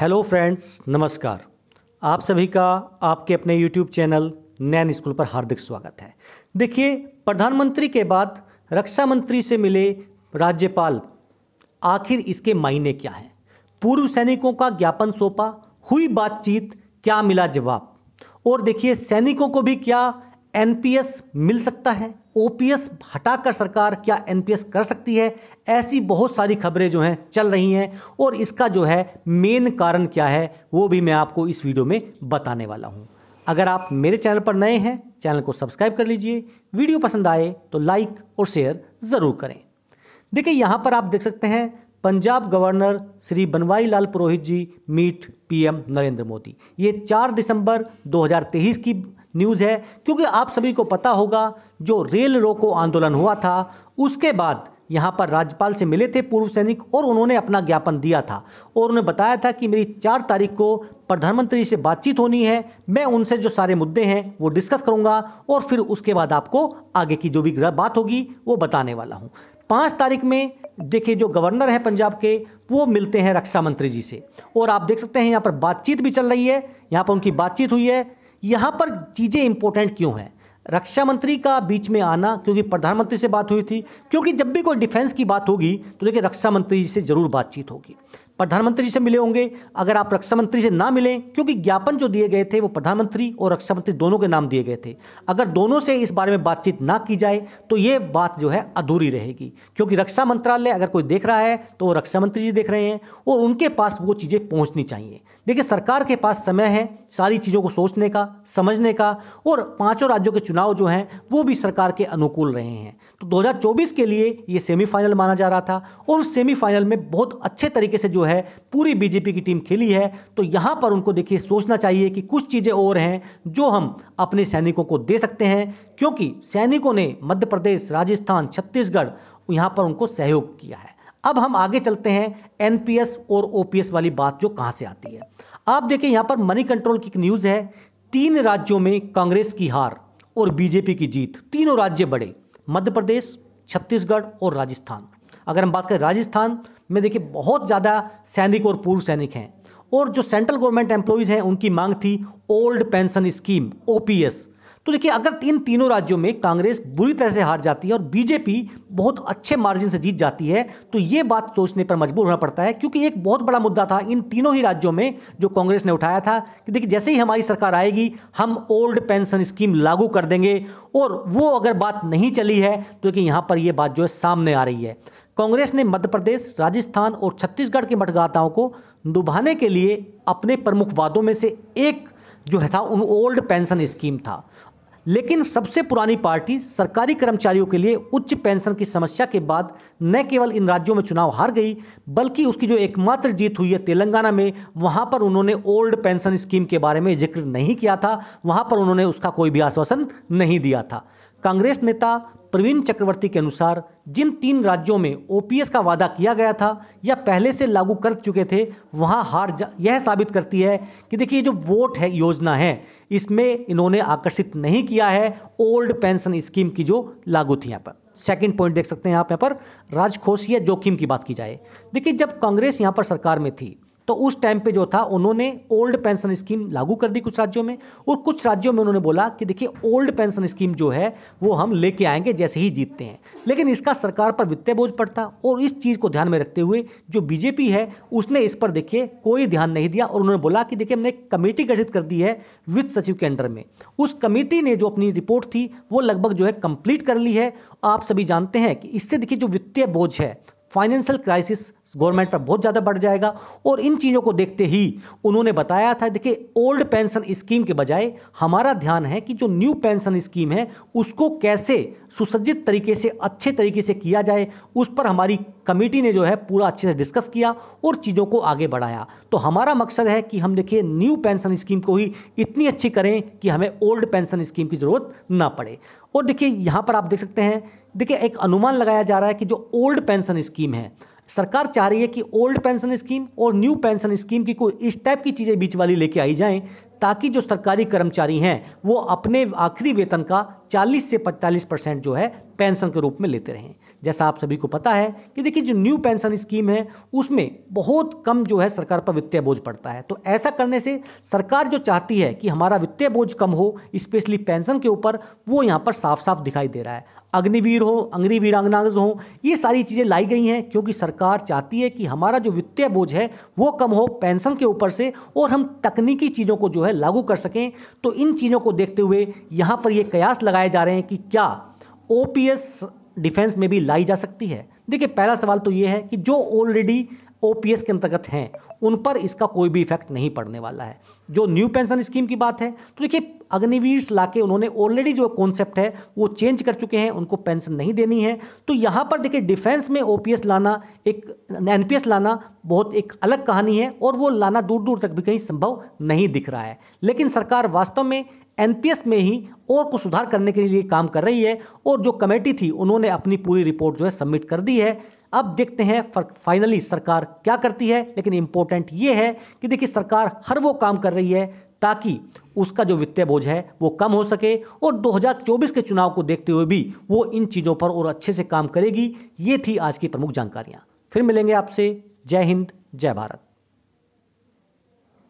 hello friends नमस्कार आप सभी का आपके अपने यूट्यूब चैनल नैन स्कूल पर हार्दिक स्वागत है देखिए प्रधानमंत्री के बाद रक्षा मंत्री से मिले राज्यपाल आखिर इसके मायने क्या हैं पूर्व सैनिकों का ज्ञापन सौंपा हुई बातचीत क्या मिला जवाब और देखिए सैनिकों को भी क्या एनपीएस मिल सकता है ओपीएस हटाकर सरकार क्या एनपीएस कर सकती है ऐसी बहुत सारी खबरें जो हैं चल रही हैं और इसका जो है मेन कारण क्या है वो भी मैं आपको इस वीडियो में बताने वाला हूँ अगर आप मेरे चैनल पर नए हैं चैनल को सब्सक्राइब कर लीजिए वीडियो पसंद आए तो लाइक और शेयर ज़रूर करें देखिए यहाँ पर आप देख सकते हैं Punjab governor Shri Banwari Lal Purohit ji meet PM Narendra Modi ये 4 दिसंबर 2023 की न्यूज़ है क्योंकि आप सभी को पता होगा जो रेल रोको आंदोलन हुआ था उसके बाद यहाँ पर राज्यपाल से मिले थे पूर्व सैनिक और उन्होंने अपना ज्ञापन दिया था और उन्हें बताया था कि मेरी चार तारीख को प्रधानमंत्री से बातचीत होनी है मैं उनसे जो सारे मुद्दे हैं वो डिस्कस करूँगा और फिर उसके बाद आपको आगे की जो भी बात होगी वो बताने वाला हूँ पाँच तारीख में देखिए जो गवर्नर हैं पंजाब के वो मिलते हैं रक्षा मंत्री जी से और आप देख सकते हैं यहाँ पर बातचीत भी चल रही है यहाँ पर उनकी बातचीत हुई है यहाँ पर चीज़ें इंपॉर्टेंट क्यों हैं रक्षा मंत्री का बीच में आना क्योंकि प्रधानमंत्री से बात हुई थी क्योंकि जब भी कोई डिफेंस की बात होगी तो देखिए रक्षा मंत्री जी से ज़रूर बातचीत होगी प्रधानमंत्री से मिले होंगे अगर आप रक्षा मंत्री से ना मिलें क्योंकि ज्ञापन जो दिए गए थे वो प्रधानमंत्री और रक्षा मंत्री दोनों के नाम दिए गए थे अगर दोनों से इस बारे में बातचीत ना की जाए तो ये बात जो है अधूरी रहेगी क्योंकि रक्षा मंत्रालय अगर कोई देख रहा है तो वो रक्षा मंत्री जी देख रहे हैं और उनके पास वो चीज़ें पहुँचनी चाहिए देखिए सरकार के पास समय है सारी चीज़ों को सोचने का समझने का और पाँचों राज्यों के चुनाव जो हैं वो भी सरकार के अनुकूल रहे हैं तो दो के लिए ये सेमीफाइनल माना जा रहा था और उस सेमीफाइनल में बहुत अच्छे तरीके से जो है है पूरी बीजेपी की टीम खेली है तो यहाँ पर उनको देखिए सोचना चाहिए कि कुछ चीज़ें और हैं जो हम अपने सैनिकों को दे सकते हैं क्योंकि सैनिकों ने मध्य प्रदेश राजस्थान छत्तीसगढ़ यहाँ पर उनको सहयोग किया है अब हम आगे चलते हैं एनपीएस और ओपीएस वाली बात जो कहाँ से आती है आप देखिए यहाँ पर मनी कंट्रोल की न्यूज़ है तीन राज्यों में कांग्रेस की हार और बीजेपी की जीत तीनों राज्य बड़े मध्य प्रदेश छत्तीसगढ़ और राजस्थान अगर हम बात करें राजस्थान में देखिए बहुत ज़्यादा सैनिक और पूर्व सैनिक हैं और जो सेंट्रल गवर्नमेंट एम्प्लॉयज़ हैं उनकी मांग थी ओल्ड पेंशन स्कीम ओ तो देखिए अगर इन तीनों राज्यों में कांग्रेस बुरी तरह से हार जाती है और बीजेपी बहुत अच्छे मार्जिन से जीत जाती है तो ये बात सोचने पर मजबूर होना पड़ता है क्योंकि एक बहुत बड़ा मुद्दा था इन तीनों ही राज्यों में जो कांग्रेस ने उठाया था कि देखिए जैसे ही हमारी सरकार आएगी हम ओल्ड पेंशन स्कीम लागू कर देंगे और वो अगर बात नहीं चली है तो देखिए यहाँ पर यह बात जो है सामने आ रही है कांग्रेस ने मध्य प्रदेश राजस्थान और छत्तीसगढ़ के मतदाताओं को डुभाने के लिए अपने प्रमुख वादों में से एक जो है था उन ओल्ड पेंशन स्कीम था लेकिन सबसे पुरानी पार्टी सरकारी कर्मचारियों के लिए उच्च पेंशन की समस्या के बाद न केवल इन राज्यों में चुनाव हार गई बल्कि उसकी जो एकमात्र जीत हुई है तेलंगाना में वहाँ पर उन्होंने ओल्ड पेंशन स्कीम के बारे में जिक्र नहीं किया था वहाँ पर उन्होंने उसका कोई भी आश्वासन नहीं दिया था कांग्रेस नेता प्रवीण चक्रवर्ती के अनुसार जिन तीन राज्यों में ओपीएस का वादा किया गया था या पहले से लागू कर चुके थे वहां हार यह साबित करती है कि देखिए जो वोट है योजना है इसमें इन्होंने आकर्षित नहीं किया है ओल्ड पेंशन स्कीम की जो लागू थी यहाँ पर सेकंड पॉइंट देख सकते हैं आप यहाँ पर राजकोषीय जोखिम की बात की जाए देखिए जब कांग्रेस यहाँ पर सरकार में थी तो उस टाइम पे जो था उन्होंने ओल्ड पेंशन स्कीम लागू कर दी कुछ राज्यों में और कुछ राज्यों में उन्होंने बोला कि देखिए ओल्ड पेंशन स्कीम जो है वो हम लेके आएंगे जैसे ही जीतते हैं लेकिन इसका सरकार पर वित्तीय बोझ पड़ता और इस चीज़ को ध्यान में रखते हुए जो बीजेपी है उसने इस पर देखिए कोई ध्यान नहीं दिया और उन्होंने बोला कि देखिए हमने कमेटी गठित कर दी है वित्त सचिव के अंडर में उस कमेटी ने जो अपनी रिपोर्ट थी वो लगभग जो है कंप्लीट कर ली है आप सभी जानते हैं कि इससे देखिए जो वित्तीय बोझ है फाइनेंशियल क्राइसिस गवर्नमेंट पर बहुत ज़्यादा बढ़ जाएगा और इन चीज़ों को देखते ही उन्होंने बताया था देखिए ओल्ड पेंशन स्कीम के बजाय हमारा ध्यान है कि जो न्यू पेंशन स्कीम है उसको कैसे सुसज्जित तरीके से अच्छे तरीके से किया जाए उस पर हमारी कमेटी ने जो है पूरा अच्छे से डिस्कस किया और चीज़ों को आगे बढ़ाया तो हमारा मकसद है कि हम देखिए न्यू पेंशन स्कीम को ही इतनी अच्छी करें कि हमें ओल्ड पेंशन स्कीम की ज़रूरत ना पड़े और देखिए यहाँ पर आप देख सकते हैं देखिए एक अनुमान लगाया जा रहा है कि जो ओल्ड पेंशन स्कीम है सरकार चाह रही है कि ओल्ड पेंशन स्कीम और न्यू पेंशन स्कीम की कोई इस टाइप की चीज़ें बीच वाली लेके आई जाएं ताकि जो सरकारी कर्मचारी हैं वो अपने आखिरी वेतन का 40 से 45 परसेंट जो है पेंशन के रूप में लेते रहें जैसा आप सभी को पता है कि देखिए जो न्यू पेंशन स्कीम है उसमें बहुत कम जो है सरकार पर वित्तीय बोझ पड़ता है तो ऐसा करने से सरकार जो चाहती है कि हमारा वित्तीय बोझ कम हो स्पेशली पेंशन के ऊपर वो यहाँ पर साफ साफ दिखाई दे रहा है अग्निवीर हो अंग्री वीरांगनाज हो ये सारी चीज़ें लाई गई हैं क्योंकि सरकार चाहती है कि हमारा जो वित्तीय बोझ है वो कम हो पेंशन के ऊपर से और हम तकनीकी चीज़ों को जो है है लागू कर सकें तो इन चीज़ों को देखते हुए यहाँ पर ये कयास लगाए जा रहे हैं कि क्या ओ डिफेंस में भी लाई जा सकती है देखिए पहला सवाल तो ये है कि जो ऑलरेडी ओ के अंतर्गत हैं उन पर इसका कोई भी इफेक्ट नहीं पड़ने वाला है जो न्यू पेंशन स्कीम की बात है तो देखिए अग्निवीर ला के उन्होंने ऑलरेडी जो कॉन्सेप्ट है वो चेंज कर चुके हैं उनको पेंशन नहीं देनी है तो यहाँ पर देखिए डिफेंस में ओ लाना एक एन लाना बहुत एक अलग कहानी है और वो लाना दूर दूर तक भी कहीं संभव नहीं दिख रहा है लेकिन सरकार वास्तव में एन में ही और कुछ सुधार करने के लिए काम कर रही है और जो कमेटी थी उन्होंने अपनी पूरी रिपोर्ट जो है सबमिट कर दी है अब देखते हैं फाइनली सरकार क्या करती है लेकिन इम्पोर्टेंट ये है कि देखिए सरकार हर वो काम कर रही है ताकि उसका जो वित्तीय बोझ है वो कम हो सके और 2024 के चुनाव को देखते हुए भी वो इन चीज़ों पर और अच्छे से काम करेगी ये थी आज की प्रमुख जानकारियाँ फिर मिलेंगे आपसे जय हिंद जय भारत